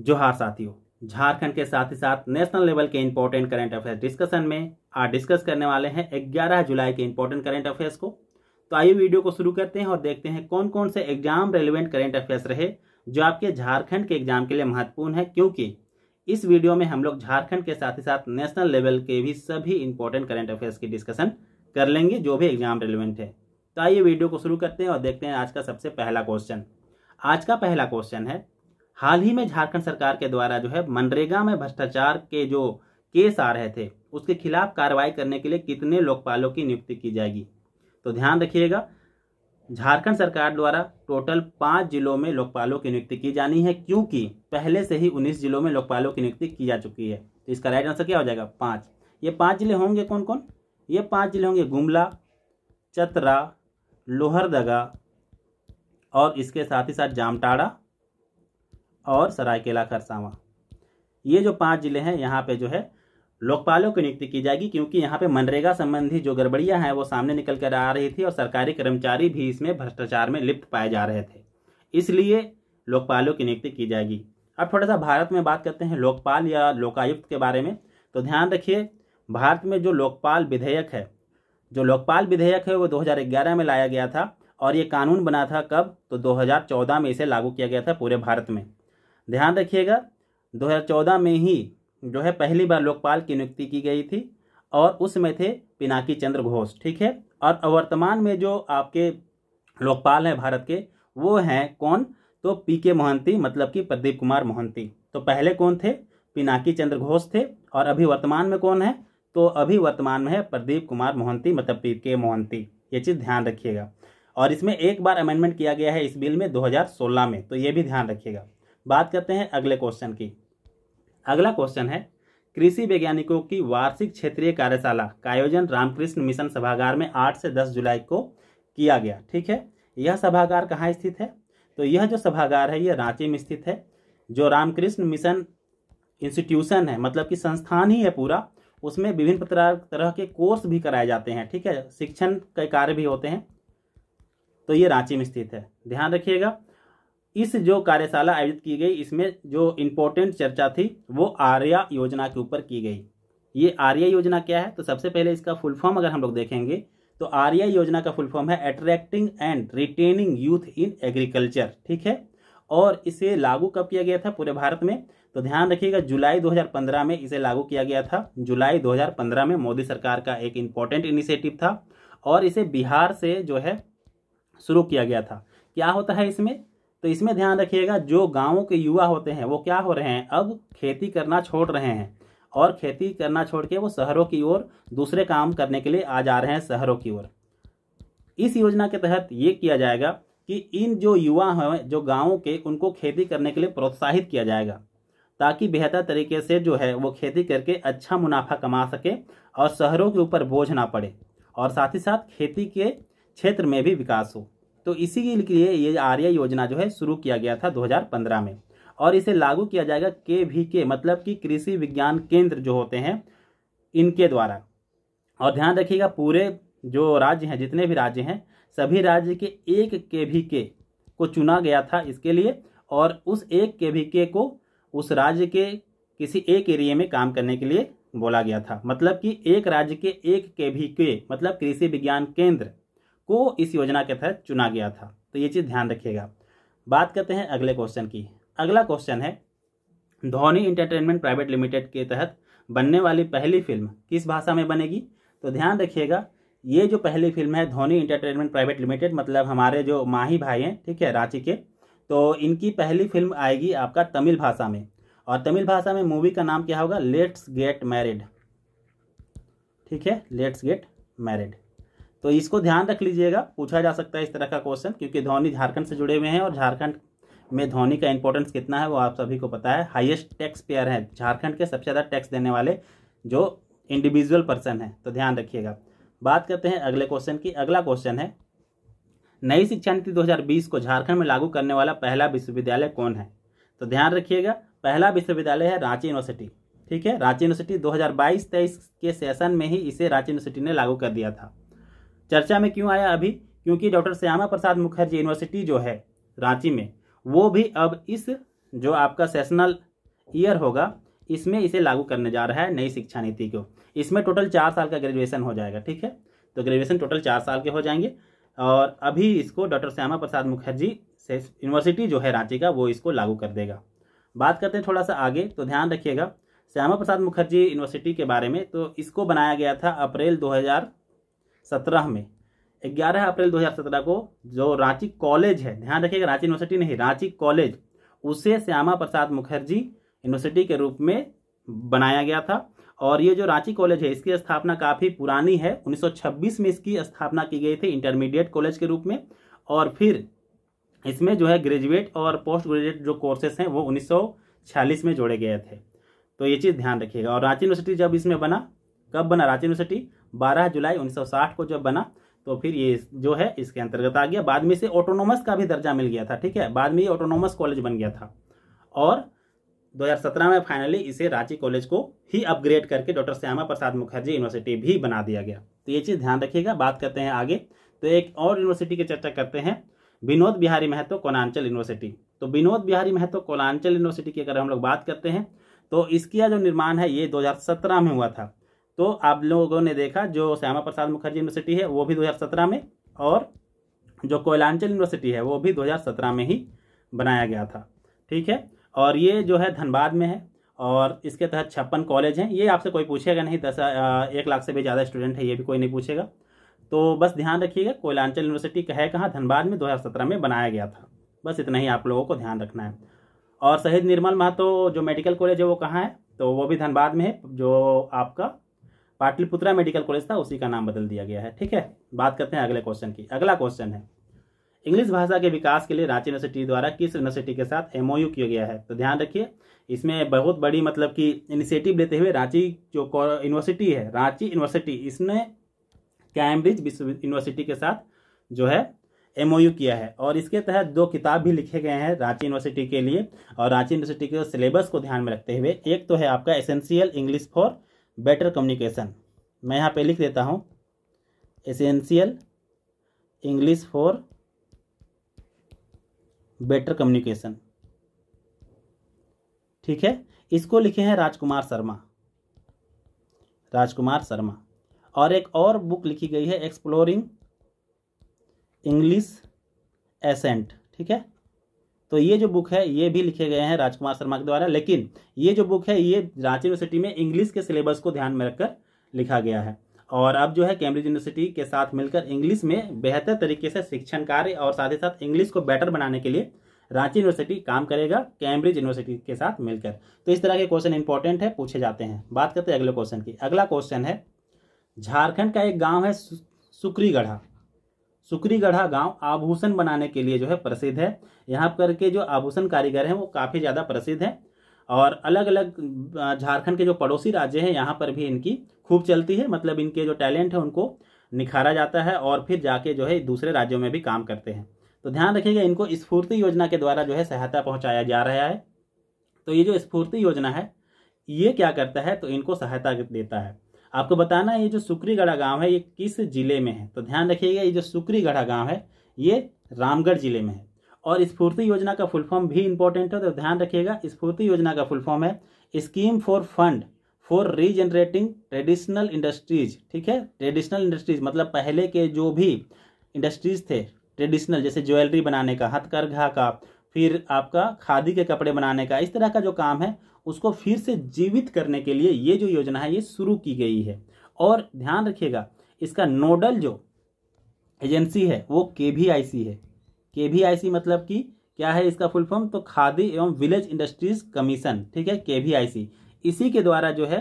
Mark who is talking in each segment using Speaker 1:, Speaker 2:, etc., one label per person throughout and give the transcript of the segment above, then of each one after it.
Speaker 1: जोहार साथियों झारखंड के साथ ही साथ नेशनल लेवल के इंपॉर्टेंट करंट अफेयर्स डिस्कशन में आज डिस्कस करने वाले हैं 11 जुलाई के इंपॉर्टेंट करंट अफेयर्स को तो आइए वीडियो को शुरू करते हैं और देखते हैं कौन कौन से एग्जाम रेलिवेंट करेंट अफेयर्स रहे जो आपके झारखंड के एग्जाम के लिए महत्वपूर्ण है क्योंकि इस वीडियो में हम लोग झारखंड के साथ ही साथ नेशनल लेवल के भी सभी इंपॉर्टेंट करेंट अफेयर्स की डिस्कशन कर लेंगे जो भी एग्जाम रेलिवेंट है तो आइए वीडियो को शुरू करते हैं और देखते हैं आज का सबसे पहला क्वेश्चन आज का पहला क्वेश्चन है हाल ही में झारखंड सरकार के द्वारा जो है मनरेगा में भ्रष्टाचार के जो केस आ रहे थे उसके खिलाफ कार्रवाई करने के लिए कितने लोकपालों की नियुक्ति की जाएगी तो ध्यान रखिएगा झारखंड सरकार द्वारा टोटल पाँच जिलों में लोकपालों की नियुक्ति की जानी है क्योंकि पहले से ही उन्नीस जिलों में लोकपालों की नियुक्ति की जा चुकी है तो इसका राइट आंसर क्या हो जाएगा पाँच ये पाँच जिले होंगे कौन कौन ये पाँच जिले होंगे गुमला चतरा लोहरदगा और इसके साथ ही साथ जामटाड़ा और सरायकेला खरसावा ये जो पांच जिले हैं यहाँ पे जो है लोकपालों की नियुक्ति की जाएगी क्योंकि यहाँ पे मनरेगा संबंधी जो गड़बड़ियाँ हैं वो सामने निकल कर आ रही थी और सरकारी कर्मचारी भी इसमें भ्रष्टाचार में लिप्त पाए जा रहे थे इसलिए लोकपालों की नियुक्ति की जाएगी अब थोड़ा सा भारत में बात करते हैं लोकपाल या लोकायुक्त के बारे में तो ध्यान रखिए भारत में जो लोकपाल विधेयक है जो लोकपाल विधेयक है वो 2011 में लाया गया था और ये कानून बना था कब तो 2014 में इसे लागू किया गया था पूरे भारत में ध्यान रखिएगा 2014 में ही जो है पहली बार लोकपाल की नियुक्ति की गई थी और उसमें थे पिनाकी चंद्र घोष ठीक है और वर्तमान में जो आपके लोकपाल हैं भारत के वो हैं कौन तो पी के मोहंती मतलब कि प्रदीप कुमार मोहंती तो पहले कौन थे पिनाकी चंद्र घोष थे और अभी वर्तमान में कौन है तो अभी वर्तमान में है प्रदीप कुमार मोहंती मतलब पी के मोहंती ये चीज़ ध्यान रखिएगा और इसमें एक बार अमेंडमेंट किया गया है इस बिल में 2016 में तो ये भी ध्यान रखिएगा बात करते हैं अगले क्वेश्चन की अगला क्वेश्चन है कृषि वैज्ञानिकों की वार्षिक क्षेत्रीय कार्यशाला का आयोजन रामकृष्ण मिशन सभागार में आठ से दस जुलाई को किया गया ठीक है यह सभागार कहाँ स्थित है तो यह जो सभागार है यह रांची में स्थित है जो रामकृष्ण मिशन इंस्टीट्यूशन है मतलब कि संस्थान ही है पूरा उसमें विभिन्न तरह के कोर्स भी कराए जाते हैं ठीक है शिक्षण के कार्य भी होते हैं तो ये रांची में स्थित है ध्यान रखिएगा इस जो कार्यशाला आयोजित की गई इसमें जो इम्पोर्टेंट चर्चा थी वो आर्या योजना के ऊपर की गई ये आर्या योजना क्या है तो सबसे पहले इसका फुल फॉर्म अगर हम लोग देखेंगे तो आर्या योजना का फुल फॉर्म है attracting and retaining youth in agriculture ठीक है और इसे लागू कब किया गया था पूरे भारत में तो ध्यान रखिएगा जुलाई 2015 में इसे लागू किया गया था जुलाई 2015 में मोदी सरकार का एक इम्पॉर्टेंट इनिशिएटिव था और इसे बिहार से जो है शुरू किया गया था क्या होता है इसमें तो इसमें ध्यान रखिएगा जो गाँव के युवा होते हैं वो क्या हो रहे हैं अब खेती करना छोड़ रहे हैं और खेती करना छोड़ के वो शहरों की ओर दूसरे काम करने के लिए आ जा रहे हैं शहरों की ओर इस योजना के तहत ये किया जाएगा कि इन जो युवा हैं जो गाँव के उनको खेती करने के लिए प्रोत्साहित किया जाएगा ताकि बेहतर तरीके से जो है वो खेती करके अच्छा मुनाफा कमा सके और शहरों के ऊपर बोझ ना पड़े और साथ ही साथ खेती के क्षेत्र में भी विकास हो तो इसी के लिए ये आर्य योजना जो है शुरू किया गया था 2015 में और इसे लागू किया जाएगा के भी के मतलब कि कृषि विज्ञान केंद्र जो होते हैं इनके द्वारा और ध्यान रखिएगा पूरे जो राज्य हैं जितने भी राज्य हैं सभी राज्य के एक के भी के को चुना गया था इसके लिए और उस एक के भी के को उस राज्य के किसी एक एरिए में काम करने के लिए बोला गया था मतलब कि एक राज्य के एक के भी के मतलब कृषि विज्ञान केंद्र को इस योजना के तहत चुना गया था तो ये चीज़ ध्यान रखिएगा बात करते हैं अगले क्वेश्चन की अगला क्वेश्चन है धोनी इंटरटेनमेंट प्राइवेट लिमिटेड के तहत बनने वाली पहली फिल्म किस भाषा में बनेगी तो ध्यान रखिएगा ये जो पहली फिल्म है धोनी इंटरटेनमेंट प्राइवेट लिमिटेड मतलब हमारे जो माही भाई हैं ठीक है रांची के तो इनकी पहली फिल्म आएगी आपका तमिल भाषा में और तमिल भाषा में मूवी का नाम क्या होगा लेट्स गेट मैरिड ठीक है लेट्स गेट मैरिड तो इसको ध्यान रख लीजिएगा पूछा जा सकता है इस तरह का क्वेश्चन क्योंकि धोनी झारखंड से जुड़े हुए हैं और झारखंड में धोनी का इंपॉर्टेंस कितना है वो आप सभी को पता है हाइएस्ट टैक्स पेयर हैं झारखंड के सबसे ज़्यादा टैक्स देने वाले जो इंडिविजुअल पर्सन हैं तो ध्यान रखिएगा बात करते हैं अगले क्वेश्चन की अगला क्वेश्चन है नई शिक्षा नीति 2020 को झारखंड में लागू करने वाला पहला विश्वविद्यालय कौन है तो ध्यान रखिएगा पहला विश्वविद्यालय है रांची यूनिवर्सिटी ठीक है रांची यूनिवर्सिटी 2022-23 के सेशन में ही इसे रांची यूनिवर्सिटी ने लागू कर दिया था चर्चा में क्यों आया अभी क्योंकि डॉक्टर श्यामा प्रसाद मुखर्जी यूनिवर्सिटी जो है रांची में वो भी अब इस जो आपका सेशनल ईयर होगा इसमें इसे लागू करने जा रहा है नई शिक्षा नीति को इसमें टोटल चार साल का ग्रेजुएशन हो जाएगा ठीक है तो ग्रेजुएशन टोटल चार साल के हो जाएंगे और अभी इसको डॉक्टर श्यामा प्रसाद मुखर्जी से यूनिवर्सिटी जो है रांची का वो इसको लागू कर देगा बात करते हैं थोड़ा सा आगे तो ध्यान रखिएगा श्यामा प्रसाद मुखर्जी यूनिवर्सिटी के बारे में तो इसको बनाया गया था अप्रैल 2000 सत्रह में ग्यारह अप्रैल 2017 को जो रांची कॉलेज है ध्यान रखिएगा रांची यूनिवर्सिटी नहीं रांची कॉलेज उसे श्यामा प्रसाद मुखर्जी यूनिवर्सिटी के रूप में बनाया गया था और ये जो रांची कॉलेज है इसकी स्थापना काफ़ी पुरानी है 1926 में इसकी स्थापना की गई थी इंटरमीडिएट कॉलेज के रूप में और फिर इसमें जो है ग्रेजुएट और पोस्ट ग्रेजुएट जो कोर्सेस हैं वो उन्नीस में जोड़े गए थे तो ये चीज़ ध्यान रखिएगा और रांची यूनिवर्सिटी जब इसमें बना कब बना रांची यूनिवर्सिटी 12 जुलाई 1960 को जब बना तो फिर ये जो है इसके अंतर्गत आ गया बाद में से ऑटोनोमस का भी दर्जा मिल गया था ठीक है बाद में ये ऑटोनोमस कॉलेज बन गया था और 2017 में फाइनली इसे रांची कॉलेज को ही अपग्रेड करके डॉक्टर श्यामा प्रसाद मुखर्जी यूनिवर्सिटी भी बना दिया गया तो ये चीज़ ध्यान रखिएगा बात करते हैं आगे तो एक और यूनिवर्सिटी की चर्चा करते हैं विनोद बिहारी महतो कोलांचल यूनिवर्सिटी तो विनोद बिहारी महतो कोलांचल यूनिवर्सिटी की अगर हम लोग बात करते हैं तो इसका जो निर्माण है ये 2017 में हुआ था तो आप लोगों ने देखा जो श्यामा प्रसाद मुखर्जी यूनिवर्सिटी है वो भी 2017 में और जो कोयलांचल यूनिवर्सिटी है वो भी 2017 में ही बनाया गया था ठीक है और ये जो है धनबाद में है और इसके तहत छप्पन कॉलेज हैं ये आपसे कोई पूछेगा नहीं दस एक लाख से भी ज़्यादा स्टूडेंट है ये भी कोई नहीं पूछेगा तो बस ध्यान रखिएगा कोयलांचल यूनिवर्सिटी कहे कहाँ धनबाद में दो में बनाया गया था बस इतना ही आप लोगों को ध्यान रखना है और शहीद निर्मल महतो जो मेडिकल कॉलेज है वो कहाँ है तो वो भी धनबाद में है जो आपका पाटलिपुत्रा मेडिकल कॉलेज था उसी का नाम बदल दिया गया है ठीक है बात करते हैं अगले क्वेश्चन की अगला क्वेश्चन है इंग्लिश भाषा के विकास के लिए रांची यूनिवर्सिटी द्वारा किस यूनिवर्सिटी के साथ एमओयू किया गया है तो ध्यान रखिए इसमें बहुत बड़ी मतलब कि इनिशिएटिव लेते हुए रांची जो यूनिवर्सिटी है रांची यूनिवर्सिटी इसने कैम्ब्रिज विश्व यूनिवर्सिटी के साथ जो है एमओयू किया है और इसके तहत दो किताब भी लिखे गए हैं रांची यूनिवर्सिटी के लिए और रांची यूनिवर्सिटी के सिलेबस को ध्यान में रखते हुए एक तो है आपका essential English for better communication मैं यहाँ पे लिख देता हूँ essential English for better communication ठीक है इसको लिखे हैं राजकुमार शर्मा राजकुमार शर्मा और एक और बुक लिखी गई है एक्सप्लोरिंग इंग्लिश एसेंट ठीक है तो ये जो बुक है ये भी लिखे गए हैं राजकुमार शर्मा के द्वारा लेकिन ये जो बुक है ये रांची यूनिवर्सिटी में इंग्लिश के सिलेबस को ध्यान में रखकर लिखा गया है और अब जो है कैम्ब्रिज यूनिवर्सिटी के साथ मिलकर इंग्लिश में बेहतर तरीके से शिक्षण कार्य और साथ ही साथ इंग्लिश को बेटर बनाने के लिए रांची यूनिवर्सिटी काम करेगा कैम्ब्रिज यूनिवर्सिटी के साथ मिलकर तो इस तरह के क्वेश्चन इंपॉर्टेंट है पूछे जाते हैं बात करते हैं अगले क्वेश्चन की अगला क्वेश्चन है झारखंड का एक गाँव है सुकरीगढ़ा सुकरीगढ़ा गांव आभूषण बनाने के लिए जो है प्रसिद्ध है यहाँ पर के जो आभूषण कारीगर हैं वो काफ़ी ज़्यादा प्रसिद्ध हैं और अलग अलग झारखंड के जो पड़ोसी राज्य हैं यहाँ पर भी इनकी खूब चलती है मतलब इनके जो टैलेंट है उनको निखारा जाता है और फिर जाके जो है दूसरे राज्यों में भी काम करते हैं तो ध्यान रखिएगा इनको स्फूर्ति योजना के द्वारा जो है सहायता पहुँचाया जा रहा है तो ये जो स्फूर्ति योजना है ये क्या करता है तो इनको सहायता देता है आपको बताना ये जो सुकरीगढ़ा गांव है ये किस जिले में है तो ध्यान रखिएगा ये जो सुकरीगढ़ा गांव है ये रामगढ़ जिले में है और स्फूर्ति योजना का फुल फॉर्म भी इंपॉर्टेंट है तो ध्यान रखिएगा स्फूर्ति योजना का फुल फॉर्म है scheme for fund for regenerating traditional industries ठीक है ट्रेडिशनल इंडस्ट्रीज मतलब पहले के जो भी इंडस्ट्रीज थे ट्रेडिशनल जैसे ज्वेलरी बनाने का हथकरघा का फिर आपका खादी के कपड़े बनाने का इस तरह का जो काम है उसको फिर से जीवित करने के लिए ये जो योजना है ये शुरू की गई है और ध्यान रखिएगा इसका नोडल जो एजेंसी है वो के है के मतलब कि क्या है इसका फुल फॉर्म तो खादी एवं विलेज इंडस्ट्रीज कमीशन ठीक है के इसी के द्वारा जो है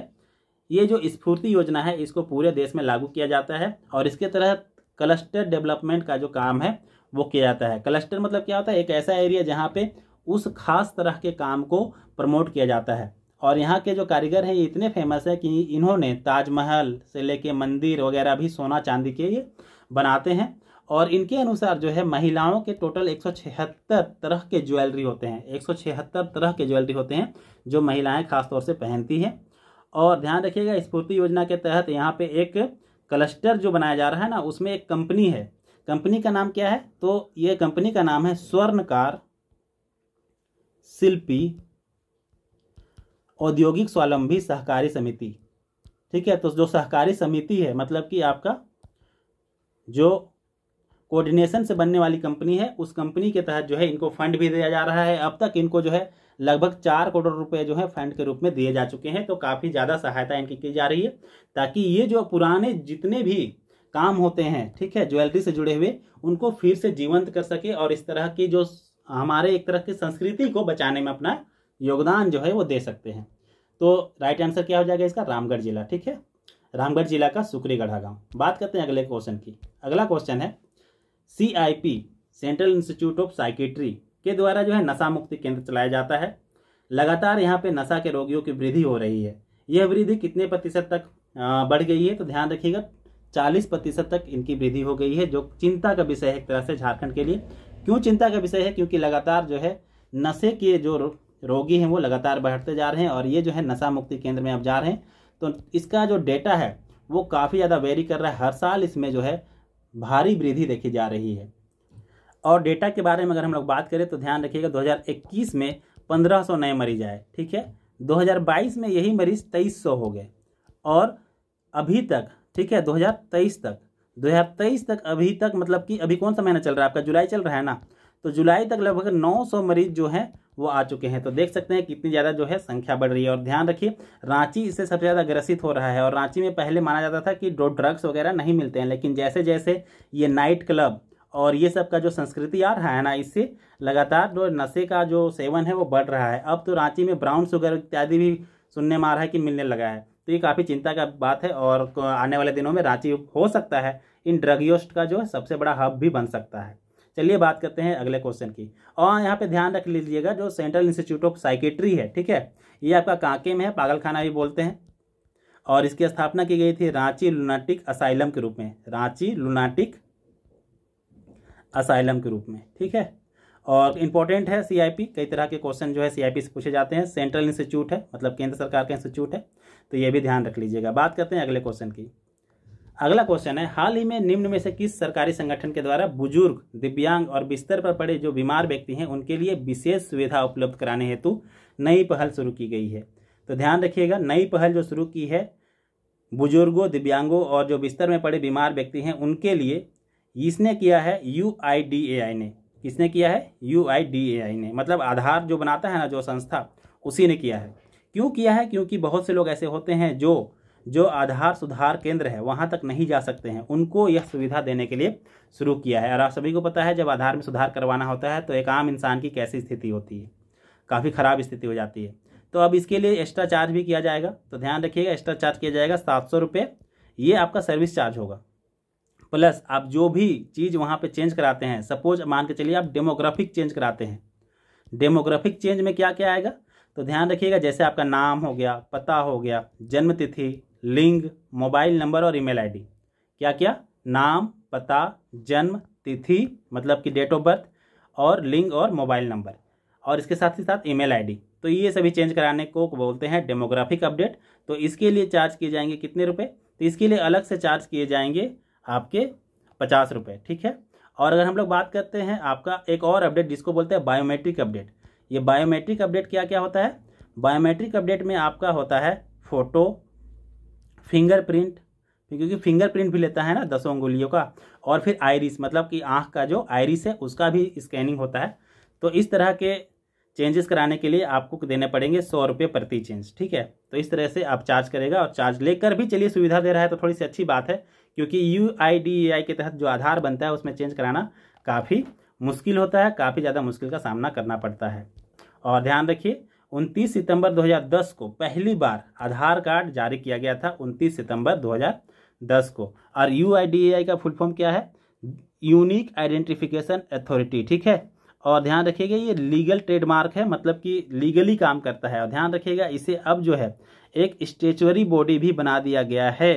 Speaker 1: ये जो स्फूर्ति योजना है इसको पूरे देश में लागू किया जाता है और इसके तहत क्लस्टर डेवलपमेंट का जो काम है वो किया जाता है क्लस्टर मतलब क्या होता है एक ऐसा एरिया जहाँ पे उस खास तरह के काम को प्रमोट किया जाता है और यहाँ के जो कारीगर हैं ये इतने फेमस है कि इन्होंने ताजमहल से लेके मंदिर वगैरह भी सोना चांदी के ये बनाते हैं और इनके अनुसार जो है महिलाओं के टोटल 176 तरह के ज्वेलरी होते हैं 176 तरह के ज्वेलरी होते हैं जो महिलाएं खासतौर से पहनती हैं और ध्यान रखिएगा स्फूर्ति योजना के तहत यहाँ पे एक क्लस्टर जो बनाया जा रहा है ना उसमें एक कंपनी है कंपनी का नाम क्या है तो ये कंपनी का नाम है स्वर्णकार शिल्पी औद्योगिक स्वावलंबी सहकारी समिति ठीक है तो जो सहकारी समिति है मतलब कि आपका जो कोऑर्डिनेशन से बनने वाली कंपनी है उस कंपनी के तहत जो है इनको फंड भी दिया जा रहा है अब तक इनको जो है लगभग चार करोड़ रुपए जो है फंड के रूप में दिए जा चुके हैं तो काफ़ी ज़्यादा सहायता इनकी की जा रही है ताकि ये जो पुराने जितने भी काम होते हैं ठीक है ज्वेलरी से जुड़े हुए उनको फिर से जीवंत कर सके और इस तरह की जो हमारे एक तरह की संस्कृति को बचाने में अपना योगदान जो है वो दे सकते हैं तो राइट आंसर क्या हो जाएगा इसका रामगढ़ जिला ठीक है रामगढ़ जिला का सुकरीगढ़ा गांव बात करते हैं अगले क्वेश्चन की अगला क्वेश्चन है CIP central institute of psychiatry के द्वारा जो है नशा मुक्ति केंद्र चलाया जाता है लगातार यहाँ पे नशा के रोगियों की वृद्धि हो रही है यह वृद्धि कितने प्रतिशत तक बढ़ गई है तो ध्यान रखिएगा चालीस प्रतिशत तक इनकी वृद्धि हो गई है जो चिंता का विषय है एक तरह से झारखंड के लिए क्यों चिंता का विषय है क्योंकि लगातार जो है नशे के जो रोगी हैं वो लगातार बढ़ते जा रहे हैं और ये जो है नशा मुक्ति केंद्र में अब जा रहे हैं तो इसका जो डेटा है वो काफ़ी ज़्यादा वेरी कर रहा है हर साल इसमें जो है भारी वृद्धि देखी जा रही है और डेटा के बारे में अगर हम लोग बात करें तो ध्यान रखिएगा 2021 में 1500 नए मरीज आए ठीक है 2022 में यही मरीज 2300 हो गए और अभी तक ठीक है 2023 तक तेईस तक अभी तक मतलब कि अभी कौन सा महीना चल रहा है आपका जुलाई चल रहा है ना तो जुलाई तक लगभग 900 मरीज जो हैं वो आ चुके हैं तो देख सकते हैं कितनी ज़्यादा जो है संख्या बढ़ रही है और ध्यान रखिए रांची इससे सबसे ज़्यादा ग्रसित हो रहा है और रांची में पहले माना जाता था कि जो ड्रग्स वगैरह नहीं मिलते हैं लेकिन जैसे जैसे ये नाइट क्लब और ये सब का जो संस्कृति आ रहा है ना इससे लगातार जो नशे का जो सेवन है वो बढ़ रहा है अब तो रांची में ब्राउन शुगर इत्यादि भी सुनने में आ रहा है कि मिलने लगा है तो ये काफ़ी चिंता का बात है और आने वाले दिनों में रांची हो सकता है इन ड्रग यूस्ट का जो है सबसे बड़ा हब भी बन सकता है चलिए बात करते हैं अगले क्वेश्चन की और यहाँ पे ध्यान रख लीजिएगा जो सेंट्रल इंस्टीट्यूट ऑफ साइकेट्री है ठीक है ये आपका कांके में है पागलखाना भी बोलते हैं और इसकी स्थापना की गई थी रांची लुनाटिक असाइलम के रूप में रांची लुनाटिक असाइलम के रूप में ठीक है और इम्पोर्टेंट है सीआईपी कई तरह के क्वेश्चन जो है सीआईपी से पूछे जाते हैं सेंट्रल इंस्टीट्यूट है मतलब केंद्र सरकार का इंस्टीट्यूट है तो ये भी ध्यान रख लीजिएगा बात करते हैं अगले क्वेश्चन की अगला क्वेश्चन है हाल ही में निम्न में से किस सरकारी संगठन के द्वारा बुजुर्ग दिव्यांग और बिस्तर पर पड़े जो बीमार व्यक्ति हैं उनके लिए विशेष सुविधा उपलब्ध कराने हेतु नई पहल शुरू की गई है तो ध्यान रखिएगा नई पहल जो शुरू की है बुजुर्गों दिव्यांगों और जो बिस्तर में पड़े बीमार व्यक्ति हैं उनके लिए इसने किया है यू ने किसने किया है यू ने मतलब आधार जो बनाता है ना जो संस्था उसी ने किया है क्यों किया है क्योंकि बहुत से लोग ऐसे होते हैं जो जो आधार सुधार केंद्र है वहाँ तक नहीं जा सकते हैं उनको यह सुविधा देने के लिए शुरू किया है और आप सभी को पता है जब आधार में सुधार करवाना होता है तो एक आम इंसान की कैसी स्थिति होती है काफ़ी ख़राब स्थिति हो जाती है तो अब इसके लिए एक्स्ट्रा चार्ज भी किया जाएगा तो ध्यान रखिएगा एक्स्ट्रा चार्ज किया जाएगा सात सौ रुपये ये आपका सर्विस चार्ज होगा प्लस आप जो भी चीज़ वहाँ पर चेंज कराते हैं सपोज मान के चलिए आप डेमोग्राफिक चेंज कराते हैं डेमोग्राफिक चेंज में क्या क्या आएगा तो ध्यान रखिएगा जैसे आपका नाम हो गया पता हो गया जन्म तिथि लिंग मोबाइल नंबर और ईमेल आईडी क्या क्या नाम पता जन्म तिथि मतलब कि डेट ऑफ बर्थ और लिंग और मोबाइल नंबर और इसके साथ ही साथ ईमेल आईडी तो ये सभी चेंज कराने को बोलते हैं डेमोग्राफिक अपडेट तो इसके लिए चार्ज किए जाएंगे कितने रुपये तो इसके लिए अलग से चार्ज किए जाएंगे आपके पचास रुपये ठीक है और अगर हम लोग बात करते हैं आपका एक और अपडेट जिसको बोलते हैं बायोमेट्रिक अपडेट ये बायोमेट्रिक अपडेट क्या क्या होता है बायोमेट्रिक अपडेट में आपका होता है फोटो फिंगरप्रिंट क्योंकि फिंगरप्रिंट भी लेता है ना दसों उंगलियों का और फिर आयरिस मतलब कि आँख का जो आयरिस है उसका भी स्कैनिंग होता है तो इस तरह के चेंजेस कराने के लिए आपको देने पड़ेंगे सौ रुपये प्रति चेंज ठीक है तो इस तरह से आप चार्ज करेगा और चार्ज लेकर भी चलिए सुविधा दे रहा है तो थोड़ी सी अच्छी बात है क्योंकि यू आई डी आई के तहत जो आधार बनता है उसमें चेंज कराना काफ़ी मुश्किल होता है काफ़ी ज़्यादा मुश्किल का सामना करना पड़ता है और ध्यान रखिए 29 सितंबर 2010 को पहली बार आधार कार्ड जारी किया गया था 29 सितंबर 2010 को और यू का फुल फॉर्म क्या है यूनिक आइडेंटिफिकेशन अथॉरिटी ठीक है और ध्यान रखिएगा ये लीगल ट्रेडमार्क है मतलब कि लीगली काम करता है और ध्यान रखिएगा इसे अब जो है एक स्टेचुअरी बॉडी भी बना दिया गया है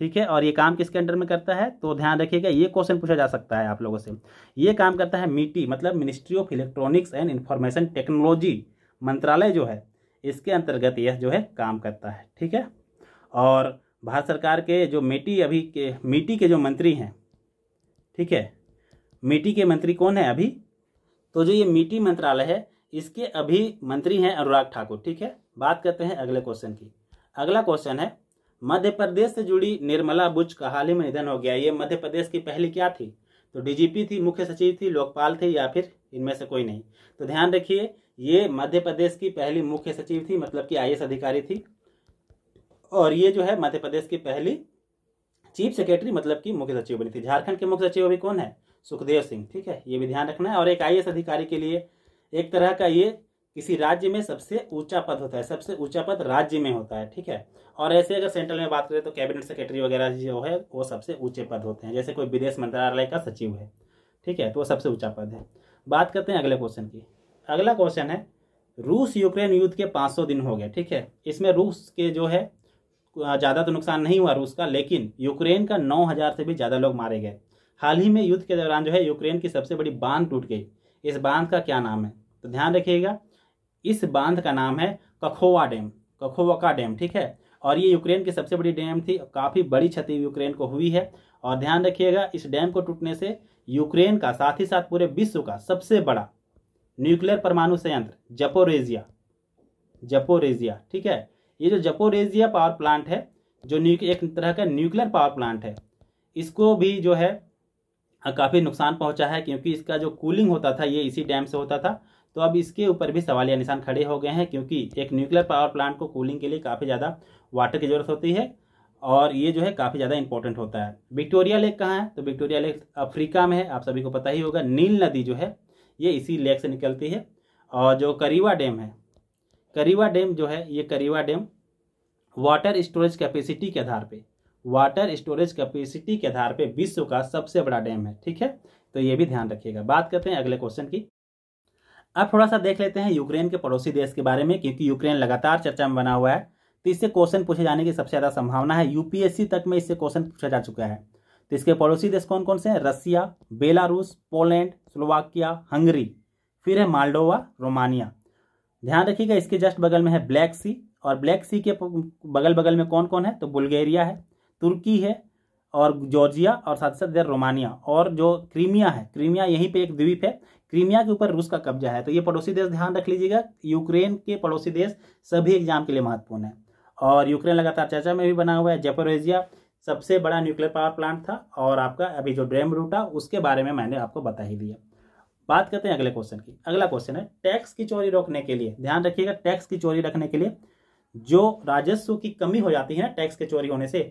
Speaker 1: ठीक है और ये काम किसके अंडर में करता है तो ध्यान रखिएगा ये क्वेश्चन पूछा जा सकता है आप लोगों से ये काम करता है मीटी मतलब ministry of electronics and information technology मंत्रालय जो है इसके अंतर्गत यह जो है काम करता है ठीक है और भारत सरकार के जो मेटी अभी के मिट्टी के जो मंत्री हैं ठीक है मिट्टी के मंत्री कौन है अभी तो जो ये मीटी मंत्रालय है इसके अभी मंत्री हैं अनुराग ठाकुर ठीक है बात करते हैं अगले क्वेश्चन की अगला क्वेश्चन है मध्य प्रदेश से जुड़ी निर्मला बुच का हाल ही में निधन हो गया ये मध्य प्रदेश की पहली क्या थी तो डीजीपी थी मुख्य सचिव थी लोकपाल थे या फिर इनमें से कोई नहीं तो ध्यान रखिए ये मध्य प्रदेश की पहली मुख्य सचिव थी मतलब कि आई अधिकारी थी और ये जो है मध्य प्रदेश की पहली चीफ सेक्रेटरी मतलब की मुख्य सचिव बनी थी झारखंड के मुख्य सचिव अभी कौन है सुखदेव सिंह ठीक है ये भी ध्यान रखना है और एक आई अधिकारी के लिए एक तरह का ये किसी राज्य में सबसे ऊंचा पद होता है सबसे ऊंचा पद राज्य में होता है ठीक है और ऐसे अगर सेंट्रल में बात करें तो कैबिनेट सेक्रेटरी वगैरह जो है वो सबसे ऊंचे पद होते हैं जैसे कोई विदेश मंत्रालय का सचिव है ठीक है तो वो सबसे ऊंचा पद है बात करते हैं अगले क्वेश्चन की अगला क्वेश्चन है रूस यूक्रेन युद्ध के पाँच दिन हो गए ठीक है इसमें रूस के जो है ज़्यादा तो नुकसान नहीं हुआ रूस का लेकिन यूक्रेन का नौ से भी ज़्यादा लोग मारे गए हाल ही में युद्ध के दौरान जो है यूक्रेन की सबसे बड़ी बांध टूट गई इस बांध का क्या नाम है तो ध्यान रखिएगा इस बांध का नाम है कखोवा डैम कखोवा का डैम ठीक है और ये यूक्रेन की सबसे बड़ी डैम थी काफ़ी बड़ी क्षति यूक्रेन को हुई है और ध्यान रखिएगा इस डैम को टूटने से यूक्रेन का साथ ही साथ पूरे विश्व का सबसे बड़ा न्यूक्लियर परमाणु संयंत्र जपोरेजिया जपोरेजिया ठीक है ये जो जपोरेजिया पावर प्लांट है जो एक तरह का न्यूक्लियर पावर प्लांट है इसको भी जो है काफ़ी नुकसान पहुंचा है क्योंकि इसका जो कूलिंग होता था ये इसी डैम से होता था तो अब इसके ऊपर भी सवालिया निशान खड़े हो गए हैं क्योंकि एक न्यूक्लियर पावर प्लांट को कूलिंग के लिए काफ़ी ज़्यादा वाटर की ज़रूरत होती है और ये जो है काफ़ी ज़्यादा इंपॉर्टेंट होता है विक्टोरिया लेक कहाँ है तो विक्टोरिया लेक अफ्रीका में है आप सभी को पता ही होगा नील नदी जो है ये इसी लेक से निकलती है और जो करीवा डैम है करीवा डैम जो है ये Kariba dam water storage capacity के आधार पे वाटर स्टोरेज कैपेसिटी के आधार पे विश्व का सबसे बड़ा डैम है ठीक है तो ये भी ध्यान रखिएगा बात करते हैं अगले क्वेश्चन की अब थोड़ा सा देख लेते हैं यूक्रेन के पड़ोसी देश के बारे में क्योंकि यूक्रेन लगातार चर्चा में बना हुआ है तो इससे क्वेश्चन पूछे जाने की सबसे ज़्यादा संभावना है यूपीएससी तक में इससे क्वेश्चन पूछा जा चुका है तो इसके पड़ोसी देश कौन कौन से हैं Russia Belarus Poland Slovakia Hungary फिर है माल्डोवा रोमानिया ध्यान रखिएगा इसके जस्ट बगल में है ब्लैक सी और ब्लैक सी के बगल बगल में कौन कौन है तो बुल्गेरिया है तुर्की है और जॉर्जिया और साथ साथ इधर रोमानिया और जो क्रीमिया है क्रीमिया यहीं पे एक द्वीप है क्रीमिया के ऊपर रूस का कब्जा है तो ये पड़ोसी देश ध्यान रख लीजिएगा यूक्रेन के पड़ोसी देश सभी एग्जाम के लिए महत्वपूर्ण है और यूक्रेन लगातार चर्चा में भी बना हुआ है जेपोरेजिया सबसे बड़ा न्यूक्लियर पावर प्लांट था और आपका अभी जो ड्रेम रूटा उसके बारे में मैंने आपको बता ही दिया बात करते हैं अगले क्वेश्चन की अगला क्वेश्चन है टैक्स की चोरी रोकने के लिए ध्यान रखिएगा टैक्स की चोरी रखने के लिए जो राजस्व की कमी हो जाती है ना टैक्स के चोरी होने से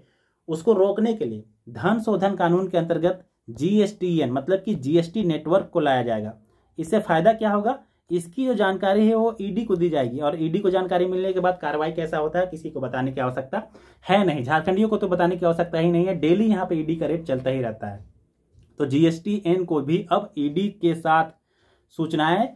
Speaker 1: उसको रोकने के लिए धन शोधन कानून के अंतर्गत जीएसटीएन मतलब कि जीएसटी नेटवर्क को लाया जाएगा इससे फायदा क्या होगा इसकी जो जानकारी है वो ईडी e को दी जाएगी और ईडी e को जानकारी मिलने के बाद कार्रवाई कैसा होता है किसी को बताने की आवश्यकता है नहीं झारखंडियों को तो बताने की आवश्यकता ही नहीं है डेली यहाँ पे ईडी e का रेट चलता ही रहता है तो जीएसटी एन को भी अब ईडी के साथ सूचनाएं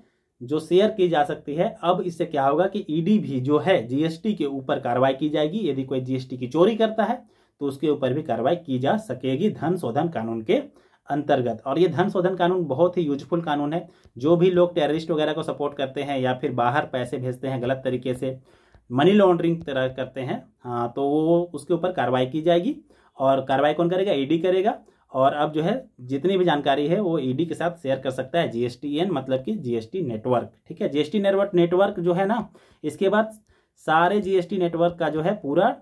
Speaker 1: जो शेयर की जा सकती है अब इससे क्या होगा कि ईडी भी जो है जीएसटी के ऊपर कार्रवाई की जाएगी यदि कोई जीएसटी की चोरी करता है तो उसके ऊपर भी कार्रवाई की जा सकेगी धन शोधन कानून के अंतर्गत और ये धन शोधन कानून बहुत ही यूजफुल कानून है जो भी लोग टेररिस्ट वगैरह को सपोर्ट करते हैं या फिर बाहर पैसे भेजते हैं गलत तरीके से मनी लॉन्ड्रिंग तरह करते हैं हाँ तो वो उसके ऊपर कार्रवाई की जाएगी और कार्रवाई कौन करेगा ईडी e करेगा और अब जो है जितनी भी जानकारी है वो ईडी e के साथ शेयर कर सकता है जीएसटीएन मतलब कि जीएसटी नेटवर्क ठीक है जीएसटी नेटवर्क नेटवर्क जो है ना इसके बाद सारे जीएसटी नेटवर्क का जो है पूरा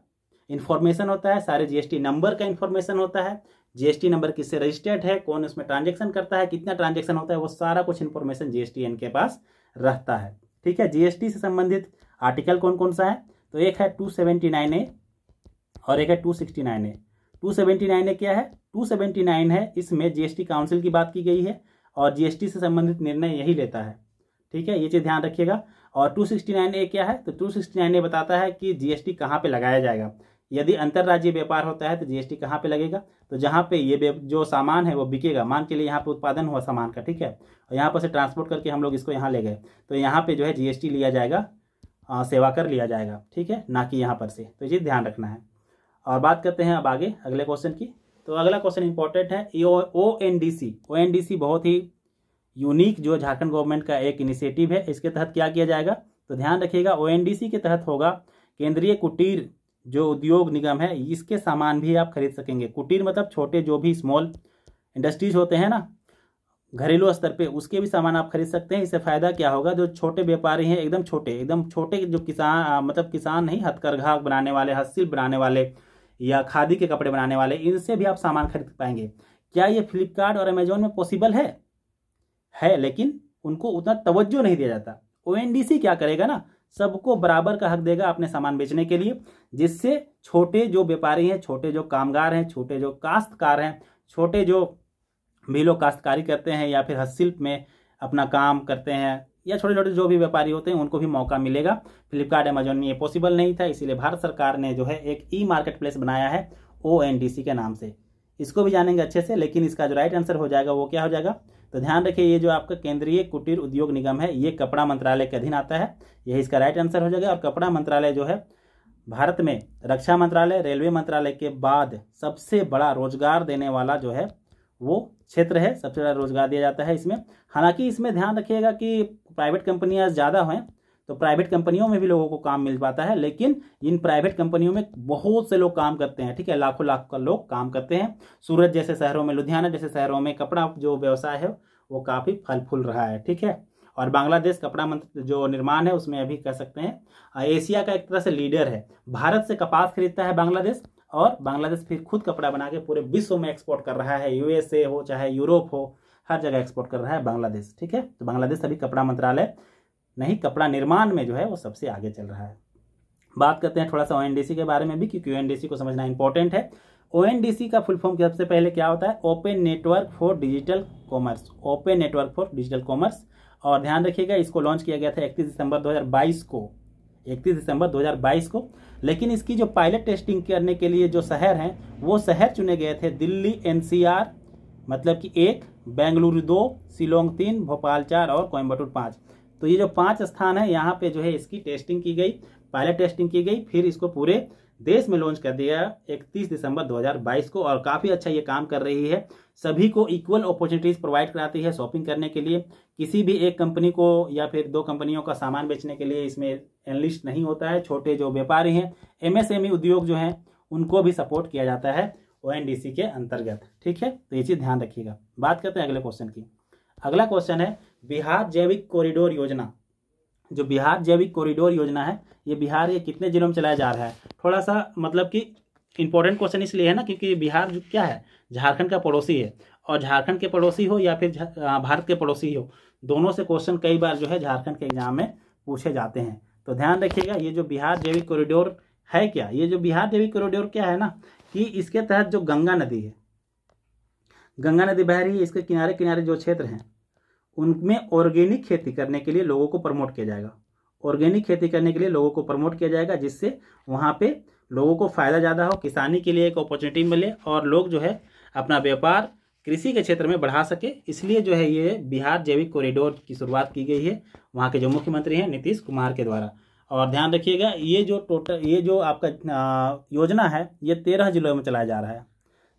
Speaker 1: इन्फॉर्मेशन होता है सारे जीएसटी नंबर का इन्फॉर्मेशन होता है जीएसटी नंबर किससे रजिस्टर्ड है कौन उसमें ट्रांजेक्शन करता है कितना ट्रांजेक्शन होता है वो सारा कुछ इन्फॉर्मेशन जीएसटी के पास रहता है ठीक है जीएसटी से संबंधित आर्टिकल कौन कौन सा है तो एक है टू सेवेंटी नाइन ए और एक है two sixty nine A two seventy nine A क्या है टू सेवेंटी नाइन है इसमें जीएसटी काउंसिल की बात की गई है और जीएसटी से संबंधित निर्णय यही लेता है ठीक है ये चीज़ ध्यान रखिएगा और टू सिक्सटी नाइन ए क्या है तो टू सिक्सटी नाइन ए बताता है कि जीएसटी कहाँ पे लगाया जाएगा यदि अंतर्राज्यीय व्यापार होता है तो जीएसटी कहाँ पे लगेगा तो जहाँ पे ये जो सामान है वो बिकेगा मान के लिए यहाँ पे उत्पादन हुआ सामान का ठीक है और यहाँ पर से ट्रांसपोर्ट करके हम लोग इसको यहाँ ले गए तो यहाँ पे जो है जीएसटी लिया जाएगा आ, सेवा कर लिया जाएगा ठीक है ना कि यहाँ पर से तो ये ध्यान रखना है और बात करते हैं अब आगे अगले क्वेश्चन की तो अगला क्वेश्चन इंपॉर्टेंट है O N D C O N D C बहुत ही यूनिक जो झारखंड गवर्नमेंट का एक इनिशिएटिव है इसके तहत क्या किया जाएगा तो ध्यान रखिएगा ओ एन डी सी के तहत होगा केंद्रीय कुटीर जो उद्योग निगम है इसके सामान भी आप खरीद सकेंगे कुटीर मतलब छोटे जो भी स्मॉल इंडस्ट्रीज होते हैं ना घरेलू स्तर पे उसके भी सामान आप खरीद सकते हैं इससे फायदा क्या होगा जो छोटे व्यापारी हैं एकदम छोटे एकदम छोटे जो किसान मतलब किसान नहीं हथकरघा बनाने वाले हस्तशिल्प बनाने वाले या खादी के कपड़े बनाने वाले इनसे भी आप सामान खरीद पाएंगे क्या ये फ्लिपकार्ट और अमेजोन में पॉसिबल है है लेकिन उनको उतना तवज्जो नहीं दिया जाता ओ क्या करेगा ना सबको बराबर का हक देगा अपने सामान बेचने के लिए जिससे छोटे जो व्यापारी हैं छोटे जो कामगार हैं छोटे जो काश्तकार हैं छोटे जो भी लोग काश्तकारी करते हैं या फिर हस्तशिल्प में अपना काम करते हैं या छोटे छोटे जो भी व्यापारी होते हैं उनको भी मौका मिलेगा फ्लिपकार्ट अमेजोन में ये पॉसिबल नहीं था इसीलिए भारत सरकार ने जो है एक ई मार्केट प्लेस बनाया है ओ के नाम से इसको भी जानेंगे अच्छे से लेकिन इसका जो राइट आंसर हो जाएगा वो क्या हो जाएगा तो ध्यान रखिए ये जो आपका केंद्रीय कुटीर उद्योग निगम है ये कपड़ा मंत्रालय के अधीन आता है यही इसका राइट आंसर हो जाएगा और कपड़ा मंत्रालय जो है भारत में रक्षा मंत्रालय रेलवे मंत्रालय के बाद सबसे बड़ा रोजगार देने वाला जो है वो क्षेत्र है सबसे ज़्यादा रोजगार दिया जाता है इसमें हालांकि इसमें ध्यान रखिएगा कि प्राइवेट कंपनियाँ ज़्यादा हैं तो प्राइवेट कंपनियों में भी लोगों को काम मिल पाता है लेकिन इन प्राइवेट कंपनियों में बहुत से लोग काम करते हैं ठीक है लाखों लाख का लोग काम करते हैं सूरत जैसे शहरों में लुधियाना जैसे शहरों में कपड़ा जो व्यवसाय है वो काफ़ी फल फूल रहा है ठीक है और बांग्लादेश कपड़ा मंत्र जो निर्माण है उसमें अभी कह सकते हैं एशिया का एक तरह से लीडर है भारत से कपास खरीदता है बांग्लादेश और बांग्लादेश फिर खुद कपड़ा बना के पूरे विश्व में एक्सपोर्ट कर रहा है यूएसए हो चाहे यूरोप हो हर जगह एक्सपोर्ट कर रहा है बांग्लादेश ठीक है तो बांग्लादेश अभी कपड़ा मंत्रालय नहीं कपड़ा निर्माण में जो है वो सबसे आगे चल रहा है बात करते हैं थोड़ा सा ओ के बारे में भी क्योंकि ओ को समझना इंपॉर्टेंट है ओ का फुल फॉर्म सबसे पहले क्या होता है open network for digital commerce open network for digital commerce और ध्यान रखिएगा इसको लॉन्च किया गया था इकतीस दिसंबर दो को इकतीस दिसंबर 2022 को लेकिन इसकी जो पायलट टेस्टिंग करने के लिए जो शहर हैं वो शहर चुने गए थे दिल्ली एनसीआर मतलब कि एक बेंगलुरु दो शिलोंग तीन भोपाल चार और कोयम्बटूर पाँच तो ये जो पांच स्थान है यहाँ पे जो है इसकी टेस्टिंग की गई पहले टेस्टिंग की गई फिर इसको पूरे देश में लॉन्च कर दिया इकतीस दिसंबर 2022 को और काफ़ी अच्छा ये काम कर रही है सभी को इक्वल अपॉर्चुनिटीज़ प्रोवाइड कराती है शॉपिंग करने के लिए किसी भी एक कंपनी को या फिर दो कंपनियों का सामान बेचने के लिए इसमें एनलिस्ट नहीं होता है छोटे जो व्यापारी हैं एमएसएमई e उद्योग जो है उनको भी सपोर्ट किया जाता है ओ के अंतर्गत ठीक है तो ये चीज़ ध्यान रखिएगा बात करते हैं अगले क्वेश्चन की अगला क्वेश्चन है बिहार जैविक कॉरिडोर योजना जो बिहार जैविक कॉरिडोर योजना है ये बिहार ये कितने जिलों में चलाया जा रहा है थोड़ा सा मतलब कि इंपॉर्टेंट क्वेश्चन इसलिए है ना क्योंकि बिहार जो क्या है झारखंड का पड़ोसी है और झारखंड के पड़ोसी हो या फिर भारत के पड़ोसी हो दोनों से क्वेश्चन कई बार जो है झारखंड के एग्जाम में पूछे जाते हैं तो ध्यान रखिएगा ये जो बिहार जैविक कॉरिडोर है क्या ये जो बिहार जैविक कॉरिडोर क्या है ना कि इसके तहत जो गंगा नदी है गंगा नदी बह रही है इसके किनारे किनारे जो क्षेत्र हैं उनमें ऑर्गेनिक खेती करने के लिए लोगों को प्रमोट किया जाएगा ऑर्गेनिक खेती करने के लिए लोगों को प्रमोट किया जाएगा जिससे वहाँ पे लोगों को फ़ायदा ज़्यादा हो किसानी के लिए एक अपॉर्चुनिटी मिले और लोग जो है अपना व्यापार कृषि के क्षेत्र में बढ़ा सके इसलिए जो है ये बिहार जैविक कॉरिडोर की शुरुआत की गई है वहाँ के जो मुख्यमंत्री हैं नीतीश कुमार के द्वारा और ध्यान रखिएगा ये जो टोटल ये जो आपका योजना है ये तेरह जिलों में चलाया जा रहा है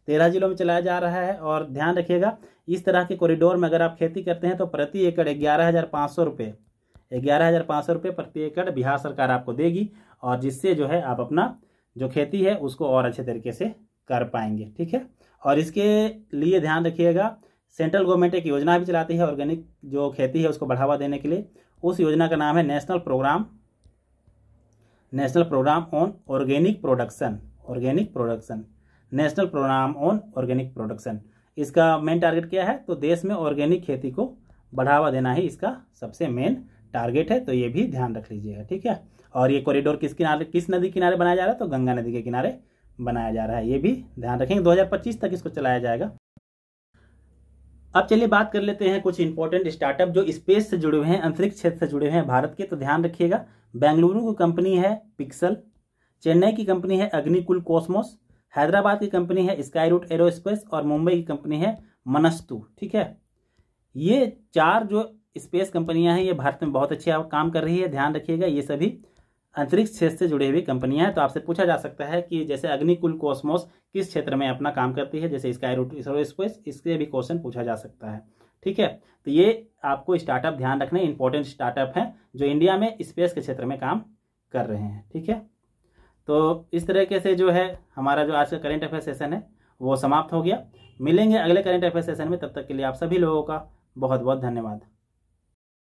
Speaker 1: तेरह जिलों में चलाया जा रहा है और ध्यान रखिएगा इस तरह के कॉरिडोर में अगर आप खेती करते हैं तो प्रति एकड़ ग्यारह हज़ार पाँच सौ रुपये ग्यारह हज़ार पाँच सौ रुपये प्रति एकड़ बिहार सरकार आपको देगी और जिससे जो है आप अपना जो खेती है उसको और अच्छे तरीके से कर पाएंगे ठीक है और इसके लिए ध्यान रखिएगा सेंट्रल गवर्नमेंट एक योजना भी चलाती है ऑर्गेनिक जो खेती है उसको बढ़ावा देने के लिए उस योजना का नाम है national programme national programme on organic production organic production national programme on organic production इसका मेन टारगेट क्या है तो देश में ऑर्गेनिक खेती को बढ़ावा देना ही इसका सबसे मेन टारगेट है तो ये भी ध्यान रख लीजिएगा ठीक है और ये कॉरिडोर किस किनारे किस नदी किनारे बनाया जा रहा है तो गंगा नदी के किनारे बनाया जा रहा है ये भी ध्यान रखेंगे 2025 तक इसको चलाया जाएगा अब चलिए बात कर लेते हैं कुछ इंपॉर्टेंट स्टार्टअप जो स्पेस से जुड़े हुए हैं अंतरिक्ष क्षेत्र से जुड़े हुए हैं भारत के तो ध्यान रखिएगा बेंगलुरु की कंपनी है पिक्सल चेन्नई की कंपनी है अग्निकुल कॉस्मोस हैदराबाद की कंपनी है स्काई रूट एरोस्पेस और मुंबई की कंपनी है मनस्तु ठीक है ये चार जो स्पेस कंपनियां हैं ये भारत में बहुत अच्छे काम कर रही है ध्यान रखिएगा ये सभी अंतरिक्ष क्षेत्र से जुड़ी हुई कंपनियां हैं तो आपसे पूछा जा सकता है कि जैसे अग्निकुल कॉस्मोस किस क्षेत्र में अपना काम करती है जैसे स्काई रूट एरोस्पेस स्पेस इसके भी क्वेश्चन पूछा जा सकता है ठीक है तो ये आपको स्टार्टअप ध्यान रखना इंपॉर्टेंट स्टार्टअप हैं जो इंडिया में स्पेस के क्षेत्र में काम कर रहे हैं ठीक है तो इस तरीके से जो है हमारा जो आज का करेंट अफेयर सेशन है वो समाप्त हो गया मिलेंगे अगले करेंट अफेयर सेशन में तब तक के लिए आप सभी लोगों का बहुत बहुत धन्यवाद